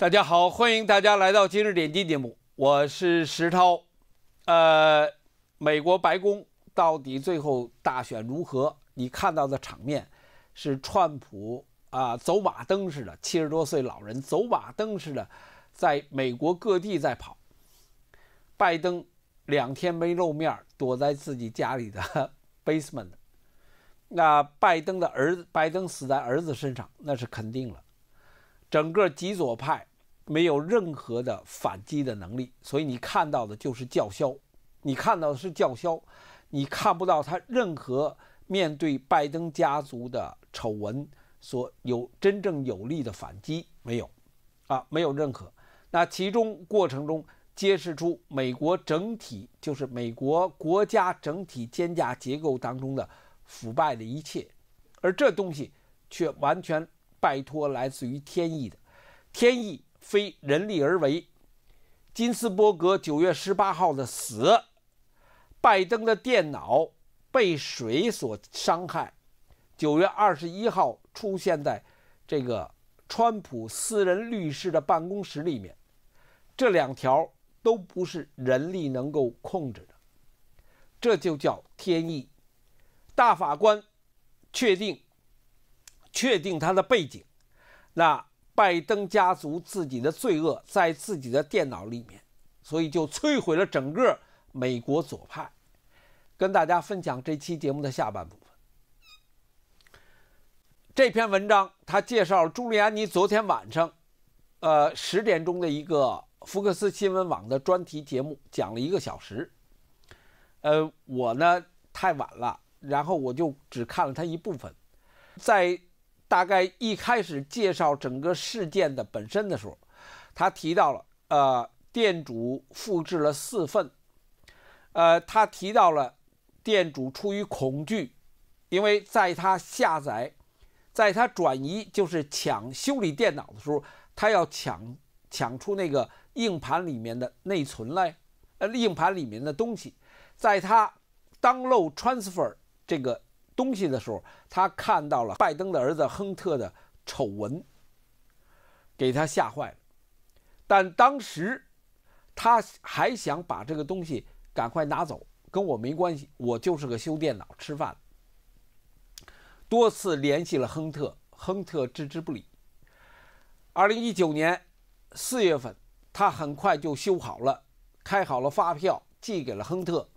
大家好，欢迎大家来到今日点击节目，我是石涛。呃，美国白宫到底最后大选如何？你看到的场面是川普啊，走马灯似的，七十多岁老人走马灯似的，在美国各地在跑。拜登两天没露面，躲在自己家里的 basement。那拜登的儿子，拜登死在儿子身上，那是肯定了。整个极左派。没有任何的反击的能力，所以你看到的就是叫嚣，你看到的是叫嚣，你看不到他任何面对拜登家族的丑闻所有真正有力的反击没有，啊，没有任何。那其中过程中揭示出美国整体，就是美国国家整体肩架结构当中的腐败的一切，而这东西却完全拜托来自于天意的，天意。非人力而为。金斯伯格九月十八号的死，拜登的电脑被水所伤害，九月二十一号出现在这个川普私人律师的办公室里面，这两条都不是人力能够控制的，这就叫天意。大法官确定，确定他的背景，那。拜登家族自己的罪恶在自己的电脑里面，所以就摧毁了整个美国左派。跟大家分享这期节目的下半部分。这篇文章他介绍了朱利安尼昨天晚上，呃十点钟的一个福克斯新闻网的专题节目，讲了一个小时。呃，我呢太晚了，然后我就只看了他一部分，在。大概一开始介绍整个事件的本身的时候，他提到了，呃，店主复制了四份，呃，他提到了店主出于恐惧，因为在他下载，在他转移，就是抢修理电脑的时候，他要抢抢出那个硬盘里面的内存来，呃，硬盘里面的东西，在他当漏 transfer 这个。东西的时候，他看到了拜登的儿子亨特的丑闻，给他吓坏了。但当时他还想把这个东西赶快拿走，跟我没关系，我就是个修电脑吃饭。多次联系了亨特，亨特置之不理。二零一九年四月份，他很快就修好了，开好了发票，寄给了亨特。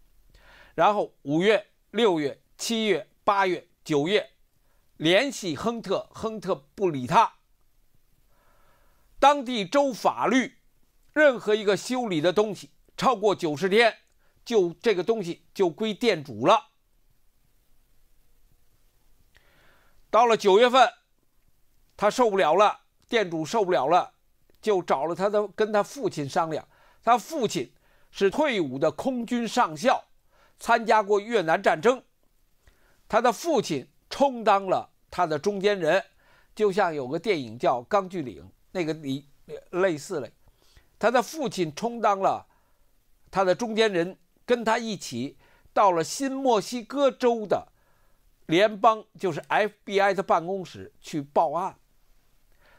然后五月、六月、七月。八月、九月，联系亨特，亨特不理他。当地州法律，任何一个修理的东西超过九十天，就这个东西就归店主了。到了九月份，他受不了了，店主受不了了，就找了他的跟他父亲商量。他父亲是退伍的空军上校，参加过越南战争。他的父亲充当了他的中间人，就像有个电影叫《钢锯岭》那个里类似嘞。他的父亲充当了他的中间人，跟他一起到了新墨西哥州的联邦，就是 FBI 的办公室去报案。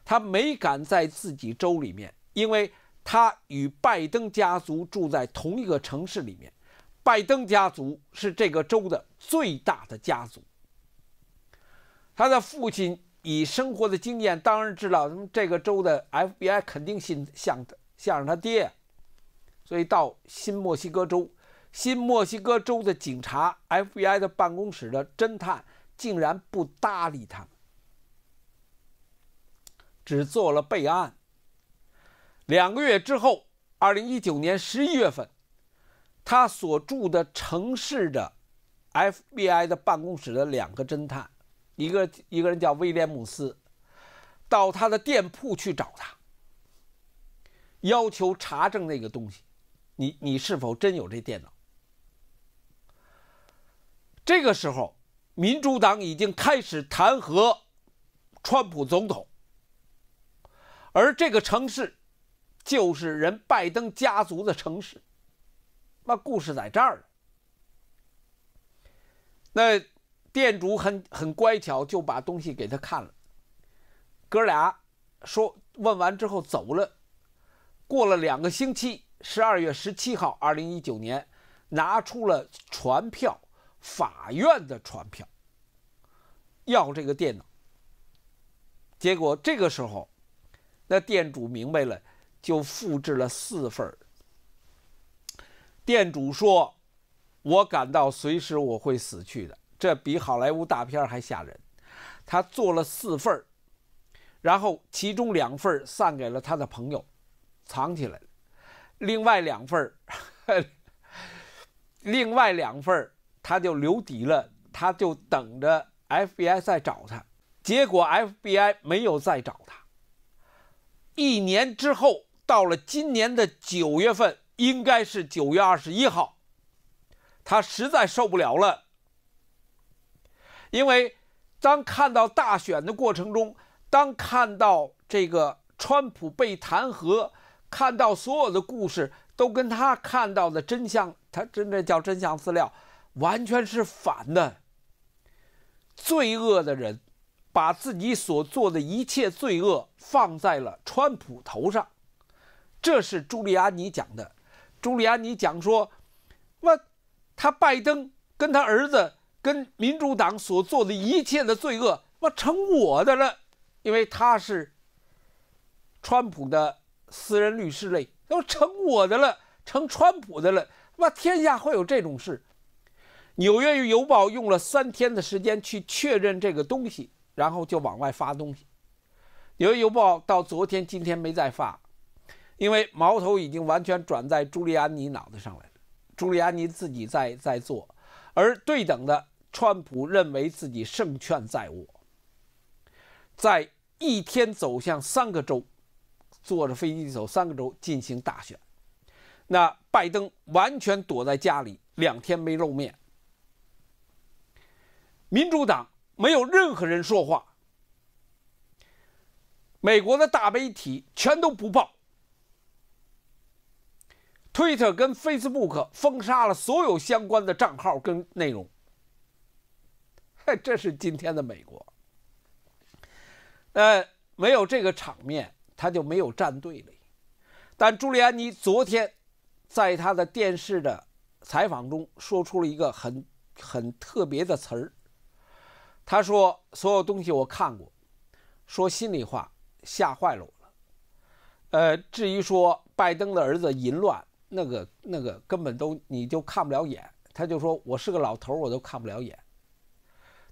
他没敢在自己州里面，因为他与拜登家族住在同一个城市里面。拜登家族是这个州的最大的家族。他的父亲以生活的经验，当然知道这个州的 FBI 肯定信向他，向着他爹。所以到新墨西哥州，新墨西哥州的警察、FBI 的办公室的侦探竟然不搭理他们，只做了备案。两个月之后，二零一九年十一月份。他所住的城市的 FBI 的办公室的两个侦探，一个一个人叫威廉姆斯，到他的店铺去找他，要求查证那个东西，你你是否真有这电脑？这个时候，民主党已经开始弹劾川普总统，而这个城市，就是人拜登家族的城市。那故事在这儿。那店主很很乖巧，就把东西给他看了。哥俩说问完之后走了。过了两个星期，十二月十七号，二零一九年，拿出了传票，法院的传票，要这个电脑。结果这个时候，那店主明白了，就复制了四份店主说：“我感到随时我会死去的，这比好莱坞大片还吓人。”他做了四份然后其中两份散给了他的朋友，藏起来另外两份 另外两份他就留底了，他就等着 FBI 再找他。结果 FBI 没有再找他。一年之后，到了今年的九月份。应该是九月二十一号，他实在受不了了，因为当看到大选的过程中，当看到这个川普被弹劾，看到所有的故事都跟他看到的真相，他真的叫真相资料完全是反的，罪恶的人把自己所做的一切罪恶放在了川普头上，这是朱利安尼讲的。朱利安尼讲说：“那他拜登跟他儿子跟民主党所做的一切的罪恶，那成我的了，因为他是川普的私人律师类，都成我的了，成川普的了。那天下会有这种事？”《纽约邮报》用了三天的时间去确认这个东西，然后就往外发东西，《纽约邮报》到昨天今天没再发。因为矛头已经完全转在朱利安尼脑袋上来了，朱利安尼自己在在做，而对等的，川普认为自己胜券在握，在一天走向三个州，坐着飞机走三个州进行大选，那拜登完全躲在家里，两天没露面，民主党没有任何人说话，美国的大媒体全都不报。推特跟 Facebook 封杀了所有相关的账号跟内容，嘿，这是今天的美国。呃，没有这个场面，他就没有站队了。但朱利安尼昨天在他的电视的采访中说出了一个很很特别的词儿，他说：“所有东西我看过，说心里话，吓坏了我了。”呃，至于说拜登的儿子淫乱。那个那个根本都你就看不了眼，他就说我是个老头，我都看不了眼。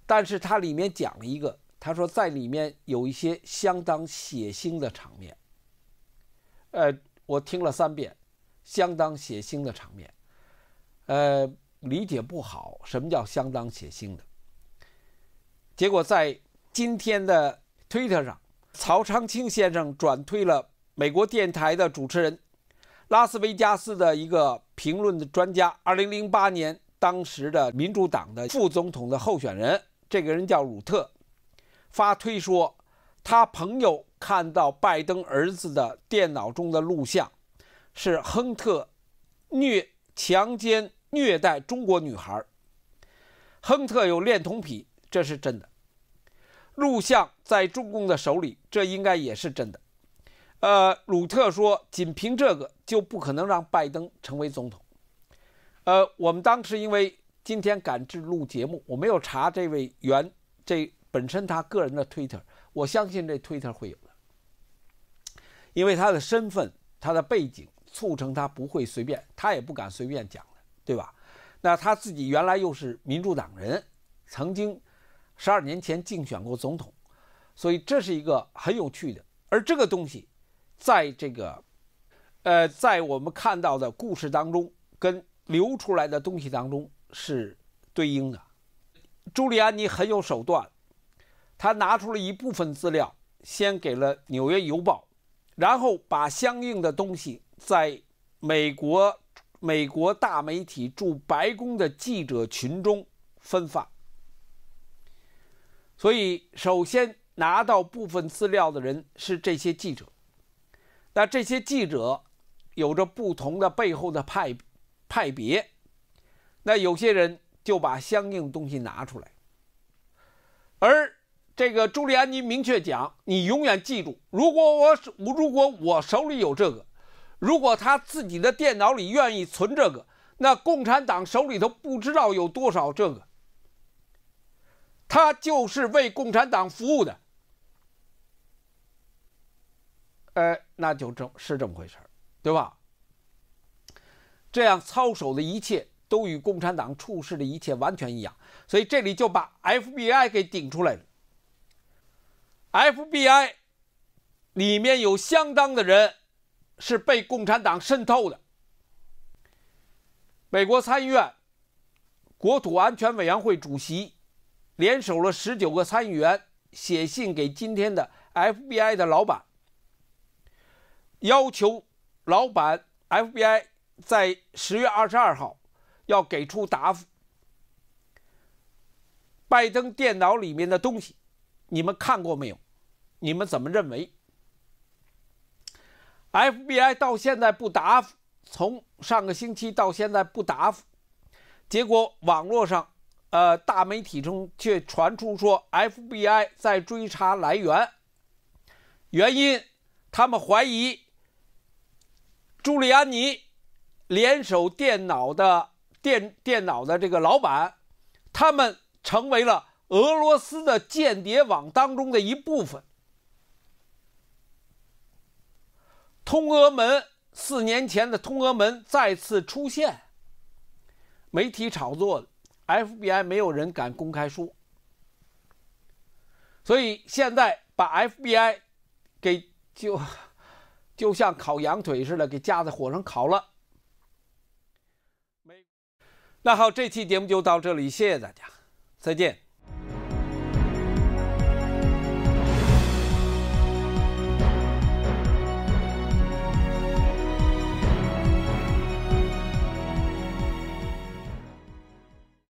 但是他里面讲了一个，他说在里面有一些相当血腥的场面。呃，我听了三遍，相当血腥的场面，呃，理解不好什么叫相当血腥的。结果在今天的推特上，曹长青先生转推了美国电台的主持人。拉斯维加斯的一个评论的专家，二零零八年当时的民主党的副总统的候选人，这个人叫鲁特，发推说他朋友看到拜登儿子的电脑中的录像，是亨特虐、强奸、虐待中国女孩，亨特有恋童癖，这是真的。录像在中共的手里，这应该也是真的。呃，鲁特说，仅凭这个就不可能让拜登成为总统。呃，我们当时因为今天赶制录节目，我没有查这位原这本身他个人的 Twitter，我相信这 Twitter 会有的，因为他的身份、他的背景促成他不会随便，他也不敢随便讲对吧？那他自己原来又是民主党人，曾经十二年前竞选过总统，所以这是一个很有趣的，而这个东西。在这个，呃，在我们看到的故事当中，跟流出来的东西当中是对应的。朱利安尼很有手段，他拿出了一部分资料，先给了《纽约邮报》，然后把相应的东西在美国美国大媒体驻白宫的记者群中分发。所以，首先拿到部分资料的人是这些记者。那这些记者有着不同的背后的派派别，那有些人就把相应东西拿出来。而这个朱利安尼明确讲：“你永远记住，如果我手，如果我手里有这个，如果他自己的电脑里愿意存这个，那共产党手里头不知道有多少这个，他就是为共产党服务的。”哎，那就正是这么回事儿，对吧？这样操守的一切都与共产党处事的一切完全一样，所以这里就把 FBI 给顶出来了。FBI 里面有相当的人是被共产党渗透的。美国参议院国土安全委员会主席联手了十九个参议员，写信给今天的 FBI 的老板。要求老板 FBI 在十月二十二号要给出答复。拜登电脑里面的东西，你们看过没有？你们怎么认为？FBI 到现在不答复，从上个星期到现在不答复，结果网络上，呃，大媒体中却传出说 FBI 在追查来源，原因他们怀疑。朱利安尼联手电脑的电电脑的这个老板，他们成为了俄罗斯的间谍网当中的一部分。通俄门四年前的通俄门再次出现，媒体炒作，FBI 没有人敢公开说，所以现在把 FBI 给就。就像烤羊腿似的，给架在火上烤了。那好，这期节目就到这里，谢谢大家，再见。